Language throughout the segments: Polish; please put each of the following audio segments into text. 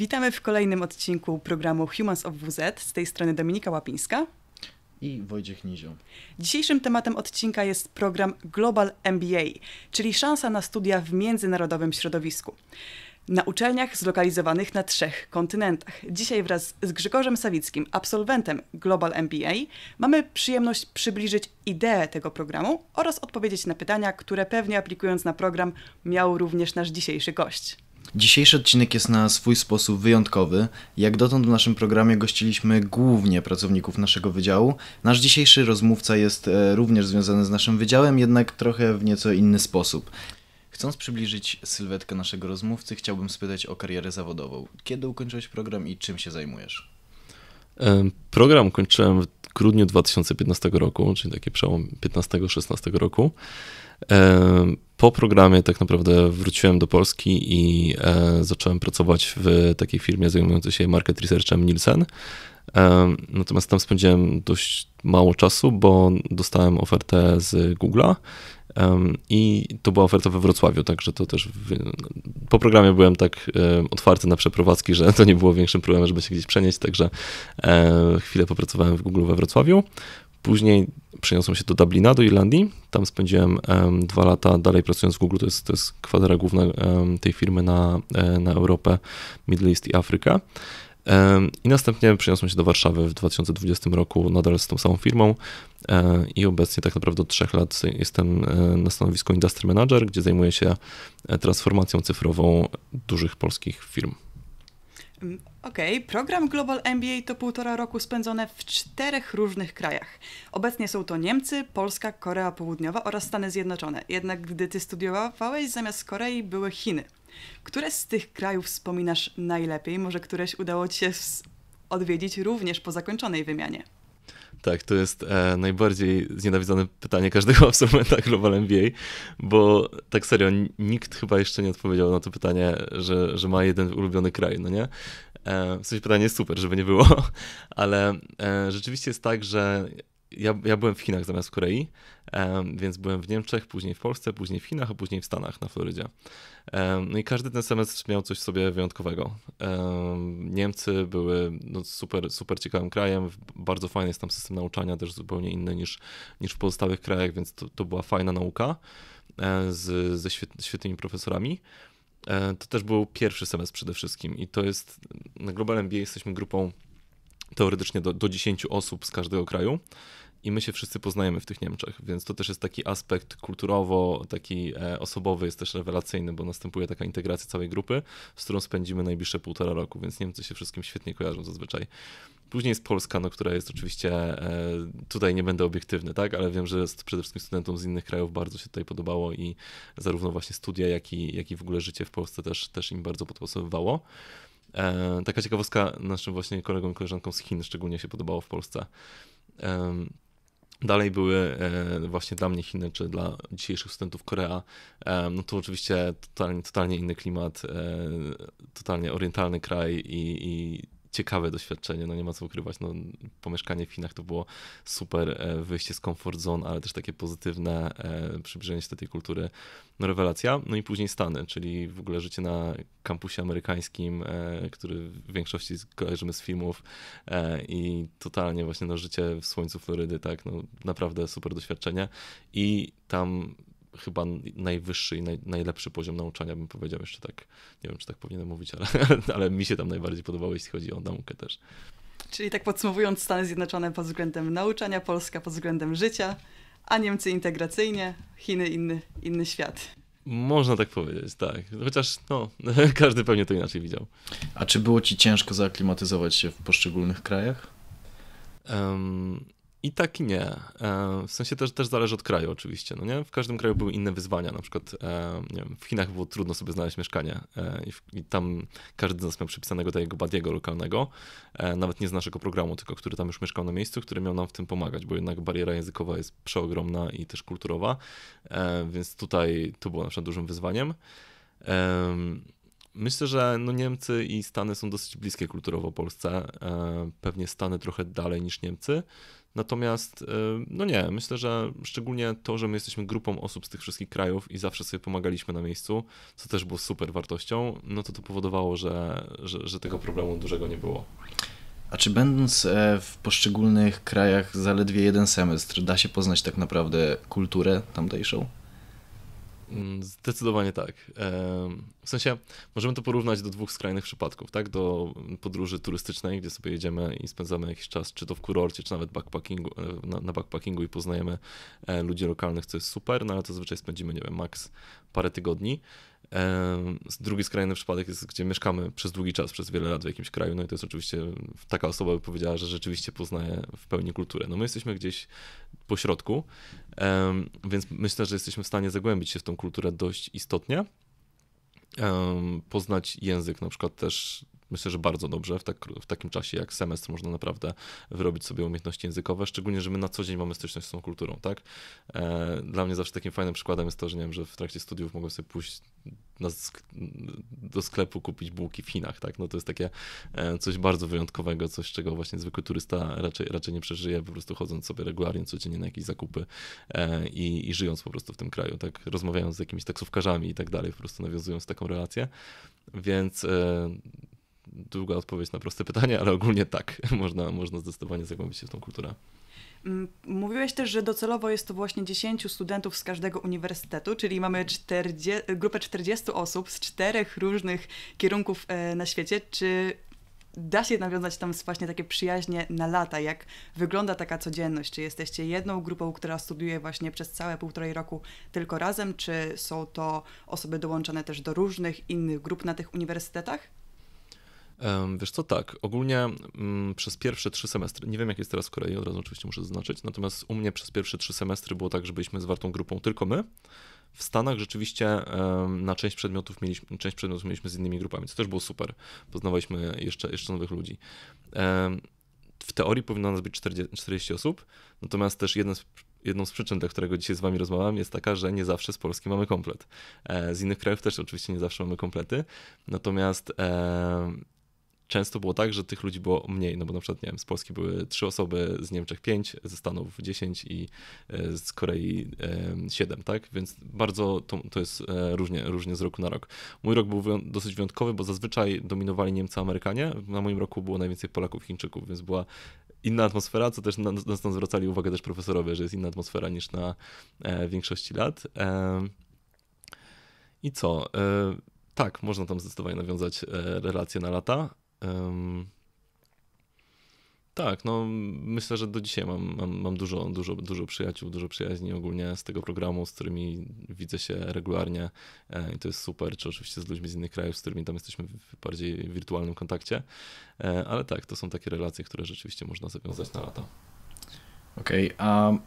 Witamy w kolejnym odcinku programu Humans of WZ. Z tej strony Dominika Łapińska i Wojciech Nizio. Dzisiejszym tematem odcinka jest program Global MBA, czyli szansa na studia w międzynarodowym środowisku. Na uczelniach zlokalizowanych na trzech kontynentach. Dzisiaj wraz z Grzegorzem Sawickim, absolwentem Global MBA, mamy przyjemność przybliżyć ideę tego programu oraz odpowiedzieć na pytania, które pewnie aplikując na program miał również nasz dzisiejszy gość. Dzisiejszy odcinek jest na swój sposób wyjątkowy. Jak dotąd w naszym programie gościliśmy głównie pracowników naszego wydziału. Nasz dzisiejszy rozmówca jest e, również związany z naszym wydziałem, jednak trochę w nieco inny sposób. Chcąc przybliżyć sylwetkę naszego rozmówcy, chciałbym spytać o karierę zawodową. Kiedy ukończyłeś program i czym się zajmujesz? E, program kończyłem w grudniu 2015 roku, czyli taki przełom 15-16 roku. Po programie tak naprawdę wróciłem do Polski i e, zacząłem pracować w takiej firmie zajmującej się market researchem Nielsen. E, natomiast tam spędziłem dość mało czasu, bo dostałem ofertę z Google'a e, i to była oferta we Wrocławiu, także to też w... po programie byłem tak otwarty na przeprowadzki, że to nie było większym problemem, żeby się gdzieś przenieść, także chwilę popracowałem w Google we Wrocławiu. Później przeniosłem się do Dublina, do Irlandii. Tam spędziłem um, dwa lata dalej pracując w Google. To jest, to jest kwadra główna um, tej firmy na, e, na Europę, Middle East i Afryka. Um, I następnie przeniosłem się do Warszawy w 2020 roku, nadal z tą samą firmą. E, I obecnie, tak naprawdę, od trzech lat jestem e, na stanowisku Industry Manager, gdzie zajmuję się transformacją cyfrową dużych polskich firm. Okej, okay. program Global MBA to półtora roku spędzone w czterech różnych krajach. Obecnie są to Niemcy, Polska, Korea Południowa oraz Stany Zjednoczone. Jednak gdy ty studiowałeś zamiast Korei były Chiny. Które z tych krajów wspominasz najlepiej? Może któreś udało ci się odwiedzić również po zakończonej wymianie? Tak, to jest e, najbardziej znienawidzone pytanie każdego absolwenta Global MBA, bo tak serio, nikt chyba jeszcze nie odpowiedział na to pytanie, że, że ma jeden ulubiony kraj, no nie? E, w sensie pytanie jest super, żeby nie było, ale e, rzeczywiście jest tak, że ja, ja byłem w Chinach zamiast w Korei, więc byłem w Niemczech, później w Polsce, później w Chinach, a później w Stanach na Florydzie. No i każdy ten semestr miał coś w sobie wyjątkowego. Niemcy były no, super, super ciekawym krajem, bardzo fajny jest tam system nauczania, też zupełnie inny niż, niż w pozostałych krajach, więc to, to była fajna nauka e, z, ze świetnymi profesorami. E, to też był pierwszy semestr przede wszystkim i to jest, na Global MBA jesteśmy grupą teoretycznie do, do 10 osób z każdego kraju i my się wszyscy poznajemy w tych Niemczech, więc to też jest taki aspekt kulturowo, taki e, osobowy jest też rewelacyjny, bo następuje taka integracja całej grupy, z którą spędzimy najbliższe półtora roku, więc Niemcy się wszystkim świetnie kojarzą zazwyczaj. Później jest Polska, no, która jest oczywiście, e, tutaj nie będę obiektywny, tak, ale wiem, że przede wszystkim studentom z innych krajów bardzo się tutaj podobało i zarówno właśnie studia, jak i, jak i w ogóle życie w Polsce też, też im bardzo podpasowywało. E, taka ciekawostka naszym właśnie kolegom i koleżankom z Chin szczególnie się podobało w Polsce. E, dalej były e, właśnie dla mnie Chiny, czy dla dzisiejszych studentów Korea, e, no to oczywiście totalnie, totalnie inny klimat, e, totalnie orientalny kraj i, i ciekawe doświadczenie, no nie ma co ukrywać, no, pomieszkanie w Chinach to było super e, wyjście z comfort zone, ale też takie pozytywne e, przybliżenie się do tej kultury, no rewelacja. No i później Stany, czyli w ogóle życie na kampusie amerykańskim, e, który w większości kojarzymy z filmów i totalnie właśnie no życie w słońcu Florydy, tak, no naprawdę super doświadczenie i tam chyba najwyższy i naj, najlepszy poziom nauczania, bym powiedział jeszcze tak. Nie wiem, czy tak powinienem mówić, ale, ale mi się tam najbardziej podobało, jeśli chodzi o naukę też. Czyli tak podsumowując, Stany Zjednoczone pod względem nauczania, Polska pod względem życia, a Niemcy integracyjnie, Chiny inny, inny świat. Można tak powiedzieć, tak. Chociaż no, każdy pewnie to inaczej widział. A czy było ci ciężko zaaklimatyzować się w poszczególnych krajach? Um, i tak i nie. E, w sensie też, też zależy od kraju oczywiście, no nie? W każdym kraju były inne wyzwania, na przykład e, wiem, w Chinach było trudno sobie znaleźć mieszkanie e, i, w, i tam każdy z nas miał przypisanego tego Badiego lokalnego, nawet nie z naszego programu, tylko który tam już mieszkał na miejscu, który miał nam w tym pomagać, bo jednak bariera językowa jest przeogromna i też kulturowa, więc tutaj to było na przykład dużym wyzwaniem. Myślę, że no Niemcy i Stany są dosyć bliskie kulturowo Polsce, pewnie Stany trochę dalej niż Niemcy, Natomiast, y, no nie, myślę, że szczególnie to, że my jesteśmy grupą osób z tych wszystkich krajów i zawsze sobie pomagaliśmy na miejscu, co też było super wartością, no to to powodowało, że, że, że tego problemu dużego nie było. A czy będąc e, w poszczególnych krajach zaledwie jeden semestr, da się poznać tak naprawdę kulturę tamtejszą? Mm, zdecydowanie tak. W sensie możemy to porównać do dwóch skrajnych przypadków, tak? Do podróży turystycznej, gdzie sobie jedziemy i spędzamy jakiś czas, czy to w kurorcie, czy nawet backpackingu, e, na, na backpackingu i poznajemy e, ludzi lokalnych, co jest super, no ale to zazwyczaj spędzimy, nie wiem, maks parę tygodni. Drugi skrajny przypadek jest, gdzie mieszkamy przez długi czas, przez wiele lat w jakimś kraju, no i to jest oczywiście, taka osoba by powiedziała, że rzeczywiście poznaje w pełni kulturę. No my jesteśmy gdzieś po środku, więc myślę, że jesteśmy w stanie zagłębić się w tą kulturę dość istotnie poznać język na przykład też myślę, że bardzo dobrze. W, tak, w takim czasie jak semestr można naprawdę wyrobić sobie umiejętności językowe, szczególnie, że my na co dzień mamy styczność z tą kulturą, tak? E, dla mnie zawsze takim fajnym przykładem jest to, że nie wiem, że w trakcie studiów mogłem sobie pójść sk do sklepu kupić bułki w Chinach, tak? No to jest takie e, coś bardzo wyjątkowego, coś czego właśnie zwykły turysta raczej, raczej nie przeżyje, po prostu chodząc sobie regularnie, codziennie na jakieś zakupy e, i, i żyjąc po prostu w tym kraju, tak? Rozmawiając z jakimiś taksówkarzami i tak dalej, po prostu nawiązując taką relację, więc długa odpowiedź na proste pytanie, ale ogólnie tak, można, można zdecydowanie zagłębić się w tą kulturę. Mm, mówiłeś też, że docelowo jest to właśnie 10 studentów z każdego uniwersytetu, czyli mamy 40, grupę 40 osób z czterech różnych kierunków e, na świecie. Czy da się nawiązać tam właśnie takie przyjaźnie na lata? Jak wygląda taka codzienność? Czy jesteście jedną grupą, która studiuje właśnie przez całe półtorej roku tylko razem, czy są to osoby dołączone też do różnych innych grup na tych uniwersytetach? Wiesz co, tak, ogólnie mm, przez pierwsze trzy semestry, nie wiem jak jest teraz w Korei, od razu oczywiście muszę zaznaczyć, natomiast u mnie przez pierwsze trzy semestry było tak, że byliśmy zwartą grupą tylko my. W Stanach rzeczywiście na część przedmiotów mieliśmy, część przedmiotów mieliśmy z innymi grupami, co też było super. Poznawaliśmy jeszcze, jeszcze nowych ludzi w teorii powinno nas być 40, 40 osób, natomiast też z, jedną z przyczyn, dla którego dzisiaj z wami rozmawiam, jest taka, że nie zawsze z Polski mamy komplet. E, z innych krajów też oczywiście nie zawsze mamy komplety, natomiast często było tak, że tych ludzi było mniej, no bo na przykład, nie wiem, z Polski były trzy osoby, z Niemczech pięć, ze Stanów dziesięć i e, z Korei e, siedem, tak? Więc bardzo to, to jest e, różnie, różnie z roku na rok. Mój rok był dosyć wyjątkowy, bo zazwyczaj dominowali Niemcy Amerykanie, na moim roku było najwięcej Polaków Chińczyków, więc była inna atmosfera, co też na nas zwracali uwagę też profesorowie, że jest inna atmosfera niż na większości lat. I co? Tak, można tam zdecydowanie nawiązać relacje na lata. Um, tak, no myślę, że do dzisiaj mam, mam, mam, dużo, dużo, dużo przyjaciół, dużo przyjaźni ogólnie z tego programu, z którymi widzę się regularnie e, i to jest super, czy oczywiście z ludźmi z innych krajów, z którymi tam jesteśmy w bardziej wirtualnym kontakcie, e, ale tak, to są takie relacje, które rzeczywiście można zawiązać na lata. Okej, okay, a um...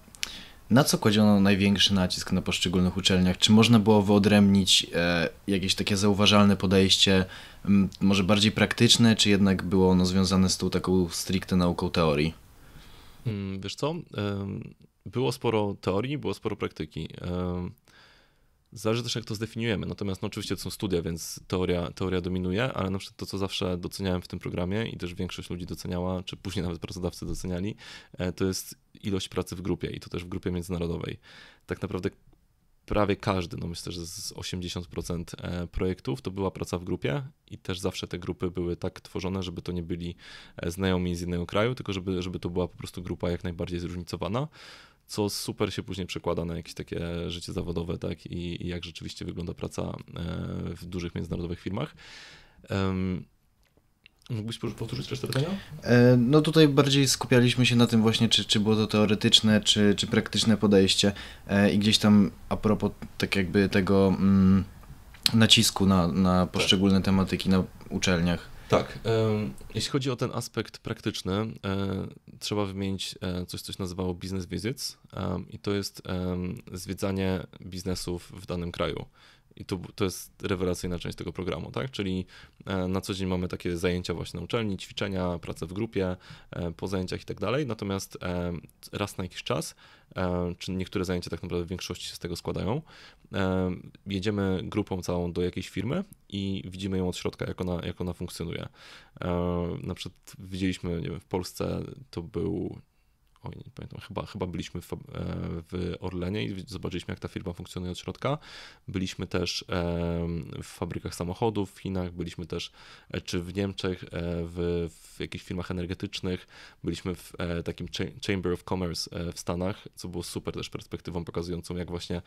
Na co kładziono największy nacisk na poszczególnych uczelniach? Czy można było wyodrębnić e, jakieś takie zauważalne podejście, może bardziej praktyczne, czy jednak było ono związane z tą taką stricte nauką teorii? Mm, wiesz co? Było sporo teorii, było sporo praktyki. Zależy też, jak to zdefiniujemy. Natomiast no, oczywiście to są studia, więc teoria, teoria dominuje, ale na przykład to, co zawsze doceniałem w tym programie i też większość ludzi doceniała, czy później nawet pracodawcy doceniali, e, to jest ilość pracy w grupie i to też w grupie międzynarodowej. Tak naprawdę prawie każdy, no myślę, że z 80% e, projektów to była praca w grupie i też zawsze te grupy były tak tworzone, żeby to nie byli e, znajomi z innego kraju, tylko żeby, żeby to była po prostu grupa jak najbardziej zróżnicowana co super się później przekłada na jakieś takie życie zawodowe, tak, i, i jak rzeczywiście wygląda praca e, w dużych międzynarodowych firmach. Um, Mógłbyś powtórzyć resztę pytania? E, no tutaj bardziej skupialiśmy się na tym właśnie, czy, czy było to teoretyczne, czy, czy praktyczne podejście e, i gdzieś tam a propos tak jakby tego mm, nacisku na, na tak. poszczególne tematyki na uczelniach. Tak. Jeśli chodzi o ten aspekt praktyczny, e, trzeba wymienić e, coś, co się nazywało business visits i to jest zwiedzanie biznesów w danym kraju. I to, to jest rewelacyjna część tego programu, tak? Czyli e, na co dzień mamy takie zajęcia właśnie na uczelni, ćwiczenia, pracę w grupie, e, po zajęciach i tak dalej. Natomiast e, raz na jakiś czas, czy niektóre zajęcia tak naprawdę w większości się z tego składają, jedziemy grupą całą do jakiejś firmy i widzimy ją od środka, jak ona, jak ona funkcjonuje. Na przykład widzieliśmy, nie wiem, w Polsce to był oj, nie pamiętam, chyba, chyba byliśmy w, e, w Orlenie i zobaczyliśmy, jak ta firma funkcjonuje od środka. Byliśmy też e, w fabrykach samochodów w Chinach, byliśmy też e, czy w Niemczech, w, w jakichś firmach energetycznych, byliśmy w takim Chamber of Commerce w Stanach, co było super też perspektywą pokazującą, jak właśnie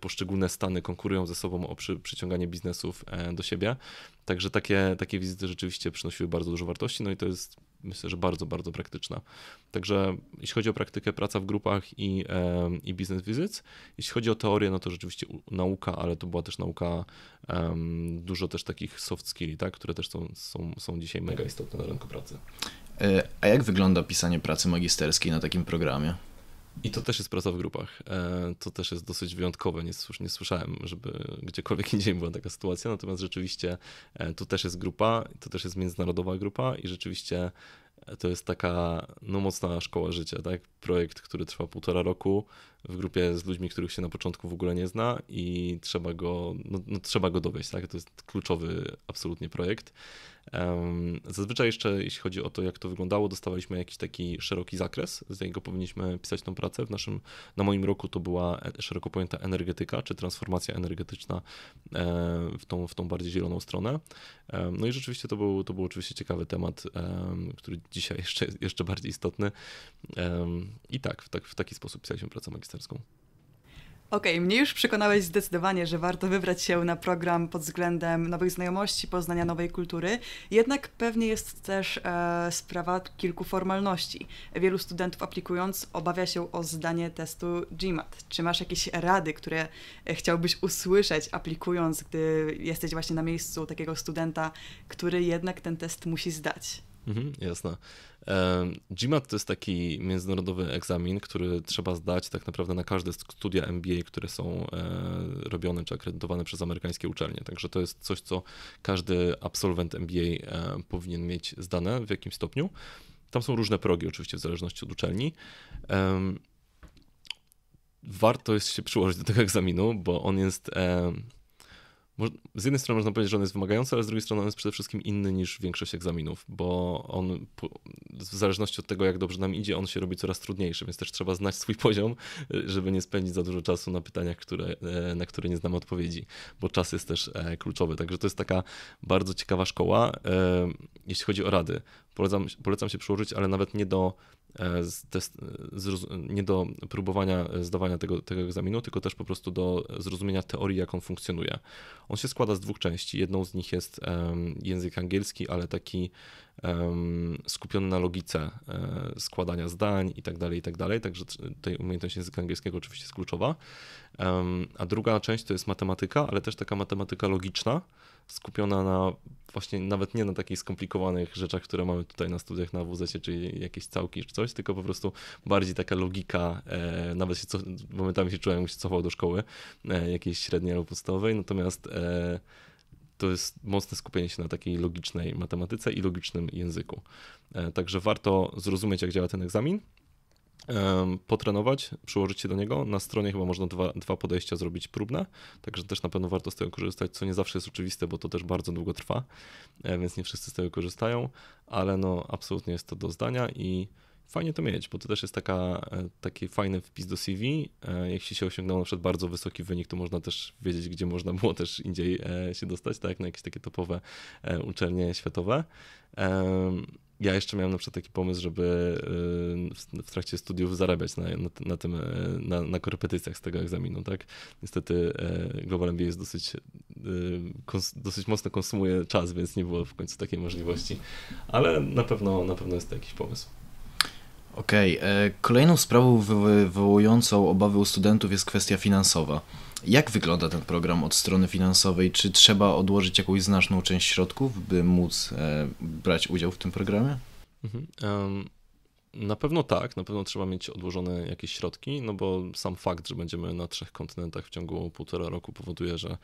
poszczególne stany konkurują ze sobą o przy, przyciąganie biznesów do siebie. Także takie, takie wizyty rzeczywiście przynosiły bardzo dużo wartości, no i to jest myślę, że bardzo, bardzo praktyczna. Także jeśli chodzi o praktykę, praca w grupach i, e, i biznes visits, jeśli chodzi o teorię, no to rzeczywiście nauka, ale to była też nauka dużo też takich soft skilli, tak, które też są, są, są dzisiaj mega istotne na rynku pracy. E, a jak wygląda pisanie pracy magisterskiej na takim programie? I to też jest praca w grupach. E, to też jest dosyć wyjątkowe. Nie, nie słyszałem, żeby gdziekolwiek indziej była taka sytuacja. Natomiast rzeczywiście e, tu też jest grupa, to też jest międzynarodowa grupa i rzeczywiście e, to jest taka no, mocna szkoła życia. Tak? Projekt, który trwa półtora roku, w grupie z ludźmi, których się na początku w ogóle nie zna i trzeba go, no, no trzeba go dowieść, tak? To jest kluczowy absolutnie projekt. Um, zazwyczaj jeszcze, jeśli chodzi o to, jak to wyglądało, dostawaliśmy jakiś taki szeroki zakres, z jakiego powinniśmy pisać tą pracę. W naszym, na moim roku to była e, szeroko pojęta energetyka, czy transformacja energetyczna e, w tą, w tą bardziej zieloną stronę. no i rzeczywiście to był, to był oczywiście ciekawy temat, który dzisiaj jeszcze, jeszcze bardziej istotny. I tak w, tak, w taki sposób pisaliśmy pracę magistralną magisterską. Okej, okay, mnie już przekonałeś zdecydowanie, że warto wybrać się na program pod względem nowych znajomości, poznania nowej kultury. Jednak pewnie jest też e, sprawa kilku formalności. Wielu studentów aplikując obawia się o zdanie testu GMAT. Czy masz jakieś rady, które e, chciałbyś usłyszeć aplikując, gdy jesteś właśnie na miejscu takiego studenta, który jednak ten test musi zdać? Mhm, jasne. GMAT to jest taki międzynarodowy egzamin, który trzeba zdać tak naprawdę na każde studia MBA, które są e, robione czy akredytowane przez amerykańskie uczelnie. Także to jest coś, co każdy absolwent MBA e, powinien mieć zdane w jakimś stopniu. Tam są różne progi, oczywiście, w zależności od uczelni warto jest się przyłożyć do tego egzaminu, bo on jest z jednej strony można powiedzieć, że on jest wymagający, ale z drugiej strony on jest przede wszystkim inny niż większość egzaminów, bo on w zależności od tego, jak dobrze nam idzie, on się robi coraz trudniejszy, więc też trzeba znać swój poziom, żeby nie spędzić za dużo czasu na pytaniach, które, e, na które nie znamy odpowiedzi, bo czas jest też e, kluczowy. Także to jest taka bardzo ciekawa szkoła, e, jeśli chodzi o rady. Polecam, polecam się przyłożyć, ale nawet nie do E, nie do próbowania zdawania tego, tego egzaminu, tylko też po prostu do zrozumienia teorii, jak on funkcjonuje. On się składa z dwóch części. Jedną z nich jest język angielski, ale taki skupiony na logice e, składania zdań i tak dalej, i tak dalej. Także tutaj umiejętność języka angielskiego oczywiście jest kluczowa. A druga część to jest matematyka, ale też taka matematyka logiczna skupiona na właśnie nawet nie na takich skomplikowanych rzeczach, które mamy tutaj na studiach na WZ, czyli jakieś całki czy coś, tylko po prostu bardziej taka logika, e, nawet się co, momentami się czułem, się cofał do szkoły e, jakiejś średniej albo podstawowej, natomiast e, to jest mocne skupienie się na takiej logicznej matematyce i logicznym języku. E, także warto zrozumieć, jak działa ten egzamin, potrenować, przyłożyć się do niego. Na stronie chyba można dwa, dwa podejścia zrobić próbne, także też na pewno warto z tego korzystać, co nie zawsze jest oczywiste, bo to też bardzo długo trwa, e, więc nie wszyscy z tego korzystają, ale no absolutnie jest to do zdania i fajnie to mieć, bo to też jest taka, e, taki fajny wpis do CV. E, Jeśli się osiągnęło na przykład bardzo wysoki wynik, to można też wiedzieć, gdzie można było też indziej się dostać, tak, na jakieś takie topowe uczelnie światowe ja jeszcze miałem na przykład taki pomysł, żeby y, w trakcie studiów zarabiać na, na, na tym, y, na, na korepetycjach z tego egzaminu, tak? Niestety y, Global MBA jest dosyć, dosyć mocno konsumuje czas, więc nie było w końcu takiej możliwości, ale na pewno, na pewno jest to jakiś pomysł. Okej, okay. E, kolejną sprawą wywołującą obawy u studentów jest kwestia finansowa. Jak wygląda ten program od strony finansowej? Czy trzeba odłożyć jakąś znaczną część środków, by móc e, brać udział w tym programie? Mhm. Um, na pewno tak, na pewno trzeba mieć odłożone jakieś środki, no bo sam fakt, że będziemy na trzech kontynentach w ciągu półtora roku powoduje, że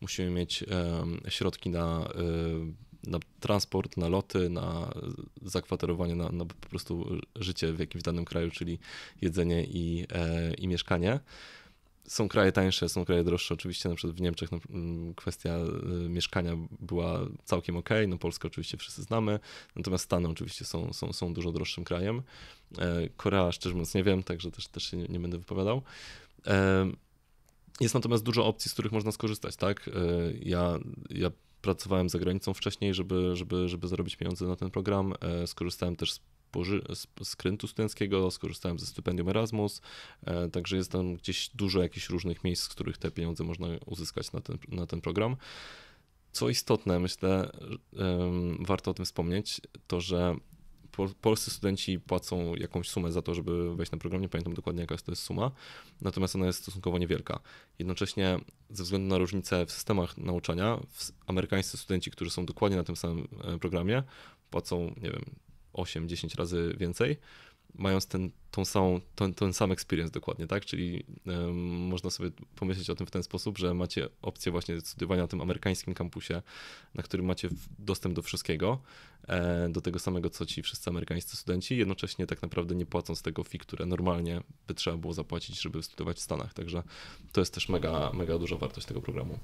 musimy mieć um, środki na um, na transport, na loty, na zakwaterowanie, na, na, po prostu życie w jakimś danym kraju, czyli jedzenie i, e, i mieszkanie. Są kraje tańsze, są kraje droższe. Oczywiście na przykład w Niemczech no, kwestia e, mieszkania była całkiem ok, no Polskę oczywiście wszyscy znamy, natomiast Stany oczywiście są, są, są dużo droższym krajem. E, Korea szczerze mówiąc nie wiem, także też, też się nie, nie będę wypowiadał. Jest natomiast dużo opcji, z których można skorzystać, tak? Ja, ja pracowałem za granicą wcześniej, żeby, żeby, żeby zarobić pieniądze na ten program. E, skorzystałem też z z krętu studenckiego, skorzystałem ze stypendium Erasmus, e, także jest tam gdzieś dużo jakichś różnych miejsc, z których te pieniądze można uzyskać na ten, na ten program. Co istotne, myślę, warto o tym wspomnieć, to że polscy studenci płacą jakąś sumę za to, żeby wejść na program, nie pamiętam dokładnie jaka to jest suma, natomiast ona jest stosunkowo niewielka. Jednocześnie ze względu na różnice w systemach nauczania, amerykańscy studenci, którzy są dokładnie na tym samym e, programie, płacą, nie wiem, 8-10 razy więcej, mając ten, tą samą, ten, ten sam experience dokładnie, tak? Czyli um, można sobie pomyśleć o tym w ten sposób, że macie opcję właśnie studiowania na tym amerykańskim kampusie, na którym macie dostęp do wszystkiego, e, do tego samego, co ci wszyscy amerykańscy studenci, jednocześnie tak naprawdę nie płacąc tego fee, które normalnie by trzeba było zapłacić, żeby studiować w Stanach. Także to jest też mega, mega duża wartość tego programu.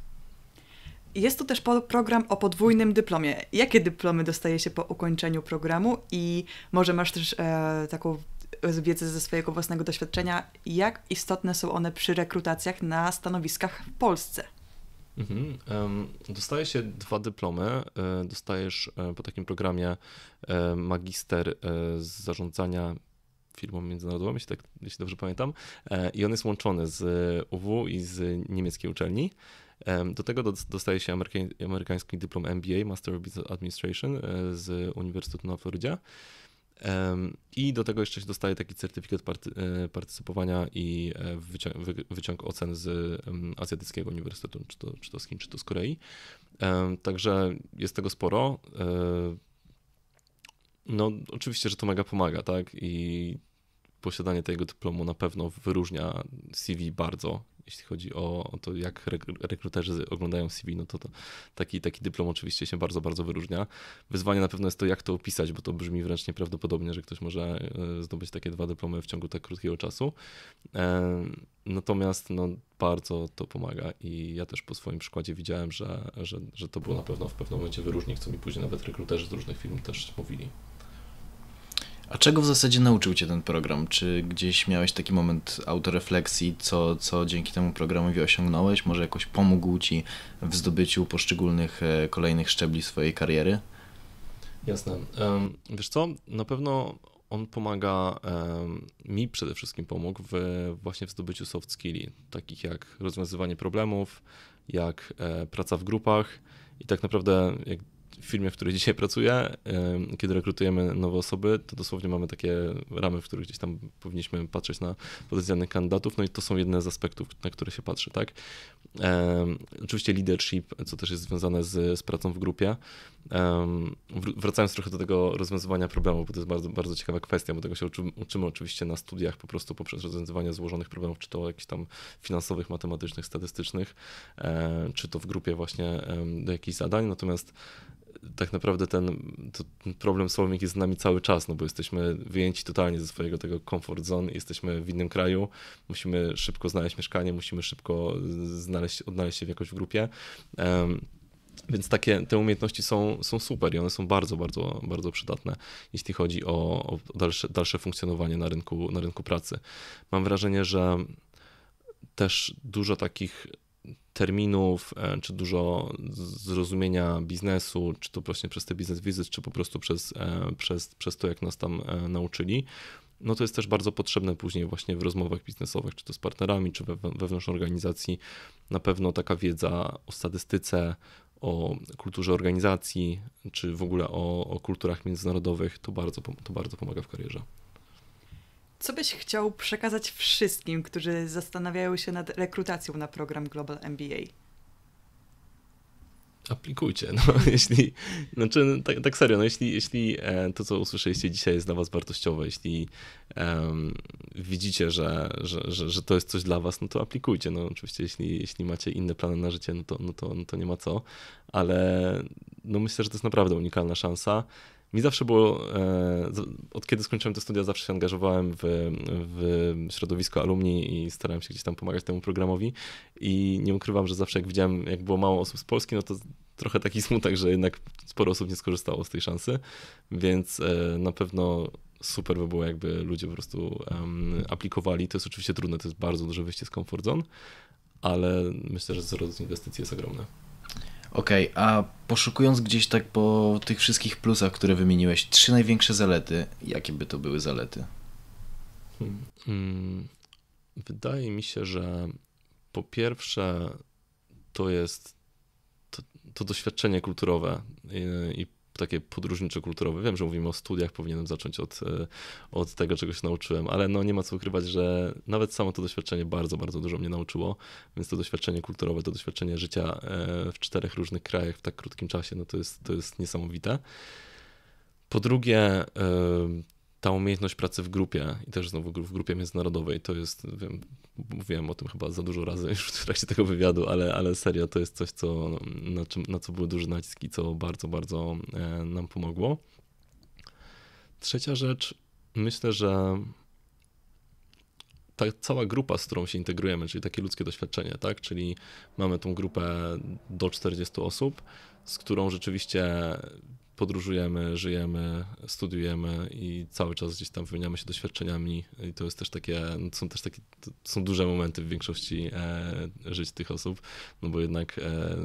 Jest to też program o podwójnym dyplomie. Jakie dyplomy dostaje się po ukończeniu programu i może masz też e, taką wiedzę ze swojego własnego doświadczenia, jak istotne są one przy rekrutacjach na stanowiskach w Polsce? Mhm. Dostaje się dwa dyplomy. E, dostajesz e, po takim programie e, magister z zarządzania firmą międzynarodową, jeśli, tak, jeśli dobrze pamiętam, i on jest łączony z UW i z niemieckiej uczelni. Do tego dostaje się amerykański dyplom MBA, Master of Business Administration e, z Uniwersytetu na Florydzie. I do tego jeszcze się dostaje taki certyfikat e, partycypowania i e, wyciąg, wyciąg ocen z Azjatyckiego Uniwersytetu, czy to, czy to z Chin, czy to z Korei. Także jest tego sporo. No, oczywiście, że to mega pomaga, tak? I posiadanie tego dyplomu na pewno wyróżnia CV bardzo jeśli chodzi o, to, jak rekruterzy oglądają CV, no to, to, taki, taki dyplom oczywiście się bardzo, bardzo wyróżnia. Wyzwanie na pewno jest to, jak to opisać, bo to brzmi wręcz nieprawdopodobnie, że ktoś może e, zdobyć takie dwa dyplomy w ciągu tak krótkiego czasu. E, natomiast no, bardzo to pomaga i ja też po swoim przykładzie widziałem, że, że, że to było na pewno w pewnym momencie wyróżnik, co mi później nawet rekruterzy z różnych firm też mówili. A czego w zasadzie nauczył Cię ten program? Czy gdzieś miałeś taki moment autorefleksji, co, co dzięki temu programowi osiągnąłeś? Może jakoś pomógł Ci w zdobyciu poszczególnych e, kolejnych szczebli swojej kariery? Jasne. Wiesz co, na pewno on pomaga, mi przede wszystkim pomógł w, właśnie w zdobyciu soft skilli, takich jak rozwiązywanie problemów, jak e, praca w grupach i tak naprawdę jak w firmie, w której dzisiaj pracuję, kiedy rekrutujemy nowe osoby, to dosłownie mamy takie ramy, w których gdzieś tam powinniśmy patrzeć na potencjalnych kandydatów, no i to są jedne z aspektów, na które się patrzy, tak? Oczywiście leadership, co też jest związane z, z pracą w grupie. Wracając trochę do tego rozwiązywania problemów, bo to jest bardzo, bardzo ciekawa kwestia, bo tego się uczymy, uczymy oczywiście na studiach po prostu poprzez rozwiązywanie złożonych problemów, czy to jakichś tam finansowych, matematycznych, statystycznych, e, czy to w grupie właśnie do jakichś zadań, natomiast tak naprawdę ten, problem solving jest z nami cały czas, no bo jesteśmy wyjęci totalnie ze swojego tego comfort zone, jesteśmy w innym kraju, musimy szybko znaleźć mieszkanie, musimy szybko znaleźć, odnaleźć się w jakoś w grupie. Więc takie, te umiejętności są, są super i one są bardzo, bardzo, bardzo przydatne, jeśli chodzi o, o dalsze, dalsze funkcjonowanie na rynku, na rynku pracy. Mam wrażenie, że też dużo takich terminów, e, czy dużo zrozumienia biznesu, czy to właśnie przez te biznes wizyt, czy po prostu przez, e, przez, przez to, jak nas tam e, nauczyli. No to jest też bardzo potrzebne później właśnie w rozmowach biznesowych, czy to z partnerami, czy wewnątrz organizacji. Na pewno taka wiedza o statystyce, o kulturze organizacji, czy w ogóle o, o kulturach międzynarodowych, to bardzo, to bardzo pomaga w karierze. Co byś chciał przekazać wszystkim, którzy zastanawiają się nad rekrutacją na program Global MBA? aplikujcie. No, jeśli, znaczy, no, tak, tak serio, no, jeśli, jeśli e, to, co usłyszeliście dzisiaj jest dla was wartościowe, jeśli um, widzicie, że, że, że, że, to jest coś dla was, no to aplikujcie. No, oczywiście, jeśli, jeśli macie inne plany na życie, no to, no to, no to nie ma co, ale no, myślę, że to jest naprawdę unikalna szansa. Mi zawsze było, e, od kiedy skończyłem te studia, zawsze się angażowałem w, w środowisko alumni i starałem się gdzieś tam pomagać temu programowi. I nie ukrywam, że zawsze jak widziałem, jak było mało osób z Polski, no to trochę taki smutek, tak, że jednak sporo osób nie skorzystało z tej szansy, więc e, na pewno super by było, jakby ludzie po prostu um, aplikowali. To jest oczywiście trudne, to jest bardzo duże wyjście z comfort zone, ale myślę, że zaraz inwestycji jest ogromny. Okej, okay, a poszukując gdzieś tak po tych wszystkich plusach, które wymieniłeś, trzy największe zalety, jakie by to były zalety? Hmm, mm, wydaje mi się, że po pierwsze to jest to, to doświadczenie kulturowe i, i takie podróżnicze kulturowe Wiem, że mówimy o studiach, powinienem zacząć od, e, od tego, czego się nauczyłem, ale no nie ma co ukrywać, że nawet samo to doświadczenie bardzo, bardzo dużo mnie nauczyło, więc to doświadczenie kulturowe, to doświadczenie życia e, w czterech różnych krajach w tak krótkim czasie, no to jest, to jest niesamowite. Po drugie, e, ta umiejętność pracy w grupie i też znowu w grupie międzynarodowej, to jest, wiem, mówiłem o tym chyba za dużo razy już w trakcie tego wywiadu, ale, ale serio to jest coś, co, no, na, czym, na co były duże naciski, co bardzo, bardzo e, nam pomogło. Trzecia rzecz, myślę, że ta cała grupa, z którą się integrujemy, czyli takie ludzkie doświadczenie, tak? Czyli mamy tą grupę do 40 osób, z którą rzeczywiście podróżujemy, żyjemy, studiujemy i cały czas gdzieś tam wymieniamy się doświadczeniami i to jest też takie, no, są też takie, są duże momenty w większości e, żyć tych osób, no bo jednak e,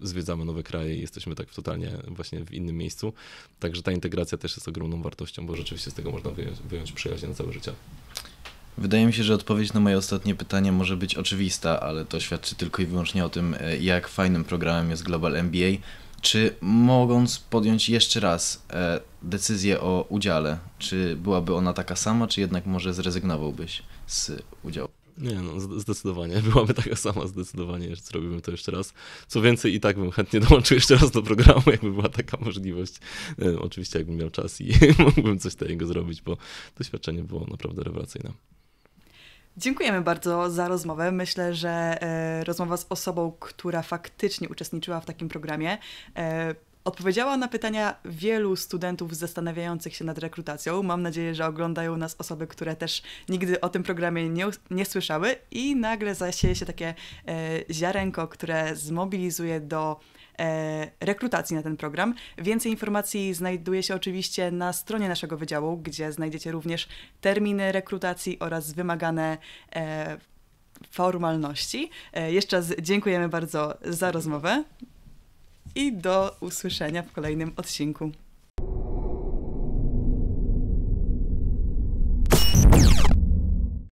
zwiedzamy nowe kraje i jesteśmy tak w totalnie właśnie w innym miejscu, także ta integracja też jest ogromną wartością, bo rzeczywiście z tego można wyjąć, wyjąć przyjaźń na całe życie. Wydaje mi się, że odpowiedź na moje ostatnie pytanie może być oczywista, ale to świadczy tylko i wyłącznie o tym, e, jak fajnym programem jest Global MBA czy mogąc podjąć jeszcze raz e, decyzję o udziale, czy byłaby ona taka sama, czy jednak może zrezygnowałbyś z udziału? Nie, no zdecydowanie. Byłaby taka sama zdecydowanie, że zrobiłbym to jeszcze raz. Co więcej, i tak bym chętnie dołączył jeszcze raz do programu, jakby była taka możliwość. E, oczywiście, jakbym miał czas i mógłbym coś takiego zrobić, bo doświadczenie było naprawdę rewelacyjne. Dziękujemy bardzo za rozmowę. Myślę, że e, rozmowa z osobą, która faktycznie uczestniczyła w takim programie, e, Odpowiedziała na pytania wielu studentów zastanawiających się nad rekrutacją. Mam nadzieję, że oglądają nas osoby, które też nigdy o tym programie nie, nie słyszały i nagle zasieje się takie e, ziarenko, które zmobilizuje do E, rekrutacji na ten program. Więcej informacji znajduje się oczywiście na stronie naszego wydziału, gdzie znajdziecie również terminy rekrutacji oraz wymagane e, formalności. E, jeszcze raz dziękujemy bardzo za rozmowę i do usłyszenia w kolejnym odcinku.